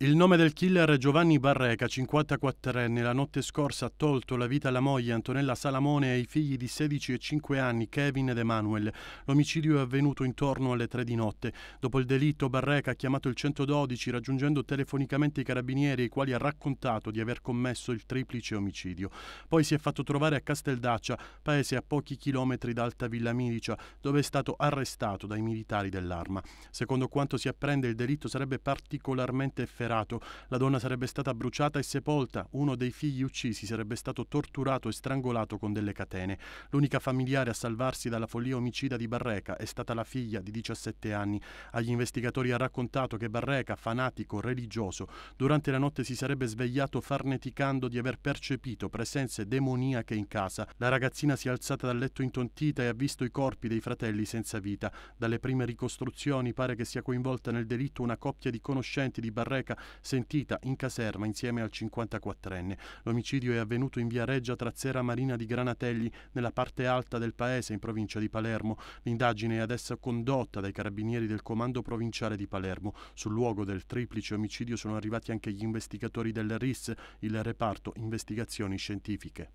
Il nome del killer Giovanni Barreca, 54enne, la notte scorsa ha tolto la vita alla moglie Antonella Salamone e ai figli di 16 e 5 anni Kevin ed Emanuel. L'omicidio è avvenuto intorno alle 3 di notte. Dopo il delitto Barreca ha chiamato il 112 raggiungendo telefonicamente i carabinieri i quali ha raccontato di aver commesso il triplice omicidio. Poi si è fatto trovare a Casteldaccia, paese a pochi chilometri da Alta Villa Milicia, dove è stato arrestato dai militari dell'arma. Secondo quanto si apprende il delitto sarebbe particolarmente efferato efferato, la donna sarebbe stata bruciata e sepolta, uno dei figli uccisi sarebbe stato torturato e strangolato con delle catene. L'unica familiare a salvarsi dalla follia omicida di Barreca è stata la figlia di 17 anni. Agli investigatori ha raccontato che Barreca, fanatico religioso, durante la notte si sarebbe svegliato farneticando di aver percepito presenze demoniache in casa. La ragazzina si è alzata dal letto intontita e ha visto i corpi dei fratelli senza vita. Dalle prime ricostruzioni pare che sia coinvolta nel delitto una coppia di conoscenti di Barreca sentita in caserma insieme al 54enne. L'omicidio è avvenuto in via Reggia Trazzera Marina di Granatelli, nella parte alta del paese, in provincia di Palermo. L'indagine è adesso condotta dai carabinieri del comando provinciale di Palermo. Sul luogo del triplice omicidio sono arrivati anche gli investigatori del RIS, il reparto investigazioni scientifiche.